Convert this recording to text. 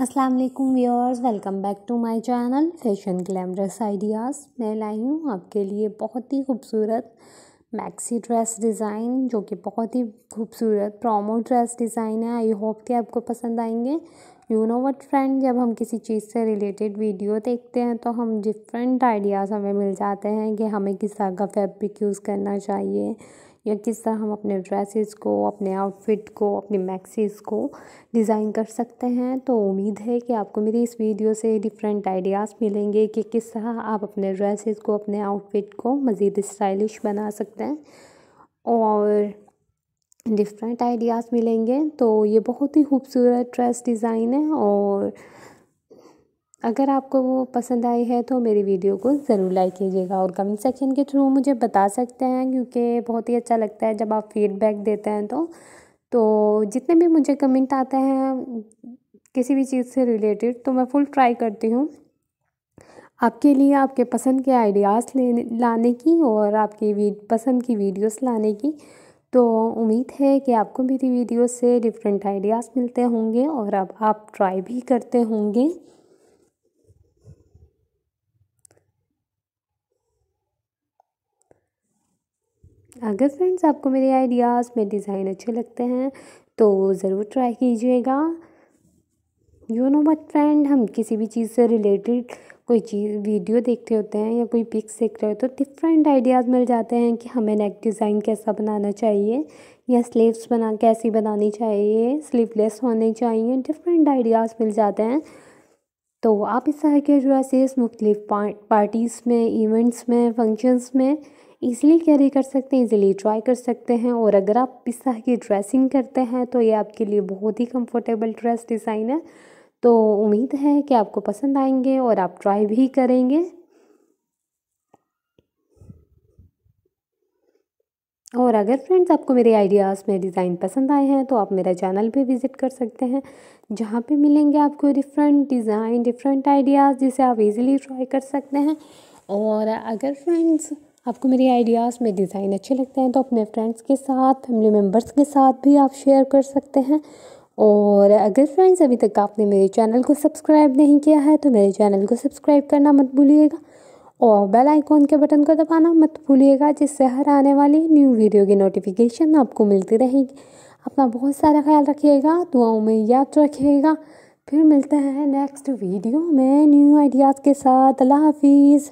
असलम वालेकुम viewers welcome back to my channel fashion glamorous ideas मैं लाई हूँ आपके लिए बहुत ही खूबसूरत मैक्सी ड्रेस डिज़ाइन जो कि बहुत ही खूबसूरत प्रोमो ड्रेस डिज़ाइन है आई होप कि आपको पसंद आएंगे यू नो वट फ्रेंड जब हम किसी चीज़ से रिलेटेड वीडियो देखते हैं तो हम डिफरेंट आइडियाज़ हमें मिल जाते हैं कि हमें किस तरह का फैब्रिक यूज़ करना चाहिए या किस तरह हम अपने ड्रेसेस को अपने आउटफिट को अपने मैक्सीज़ को डिज़ाइन कर सकते हैं तो उम्मीद है कि आपको मेरी इस वीडियो से डिफरेंट आइडियाज़ मिलेंगे कि किस तरह आप अपने ड्रेसेस को अपने आउटफिट को मज़ीद स्टाइलिश बना सकते हैं और डिफरेंट आइडियाज़ मिलेंगे तो ये बहुत ही खूबसूरत ड्रेस डिज़ाइन है और अगर आपको वो पसंद आई है तो मेरी वीडियो को ज़रूर लाइक कीजिएगा और कमेंट सेक्शन के थ्रू मुझे बता सकते हैं क्योंकि बहुत ही अच्छा लगता है जब आप फीडबैक देते हैं तो तो जितने भी मुझे कमेंट आते हैं किसी भी चीज़ से रिलेटेड तो मैं फुल ट्राई करती हूँ आपके लिए आपके पसंद के आइडियाज़ लेने लाने की और आपकी पसंद की वीडियोस लाने की तो उम्मीद है कि आपको मेरी वीडियो से डिफरेंट आइडियाज़ मिलते होंगे और अब आप, आप ट्राई भी करते होंगे अगर फ्रेंड्स आपको मेरे आइडियाज़ मेरे डिज़ाइन अच्छे लगते हैं तो ज़रूर ट्राई कीजिएगा यू नो बट फ्रेंड हम किसी भी चीज़ से रिलेटेड कोई चीज़ वीडियो देखते होते हैं या कोई पिक्स देख रहे होते तो डिफरेंट आइडियाज़ मिल जाते हैं कि हमें नेक डिज़ाइन कैसा बनाना चाहिए या स्लीव्स बना कैसी बनानी चाहिए स्लीवलेस होने चाहिए डिफरेंट आइडियाज़ मिल जाते हैं तो आप इस तरह के ड्रेसेस मुख्तलिफ पार्टीज़ में इवेंट्स में फंक्शंस में ईज़िली कैरी कर सकते हैं ईज़िली ट्राई कर सकते हैं और अगर आप पिस्ता की ड्रेसिंग करते हैं तो ये आपके लिए बहुत ही कंफर्टेबल ड्रेस डिज़ाइन है तो उम्मीद है कि आपको पसंद आएंगे और आप ट्राई भी करेंगे और अगर फ्रेंड्स आपको मेरे आइडियाज़ में डिज़ाइन पसंद आए हैं तो आप मेरा चैनल भी विज़िट कर सकते हैं जहाँ पे मिलेंगे आपको डिफरेंट डिज़ाइन डिफरेंट आइडियाज़ जिसे आप इजीली ट्राई कर सकते हैं और अगर फ्रेंड्स आपको मेरे आइडियाज़ में डिज़ाइन अच्छे लगते हैं तो अपने फ्रेंड्स के साथ फैमिली मेम्बर्स के साथ भी आप शेयर कर सकते हैं और अगर फ्रेंड्स अभी तक आपने मेरे चैनल को सब्सक्राइब नहीं किया है तो मेरे चैनल को सब्सक्राइब करना मत भूलिएगा और बेल आइकॉन के बटन को दबाना मत भूलिएगा जिससे हर आने वाली न्यू वीडियो की नोटिफिकेशन आपको मिलती रहेगी अपना बहुत सारा ख्याल रखिएगा दुआओं में याद रखिएगा फिर मिलते हैं नेक्स्ट वीडियो में न्यू आइडियाज़ के साथ अल्लाह हाफिज़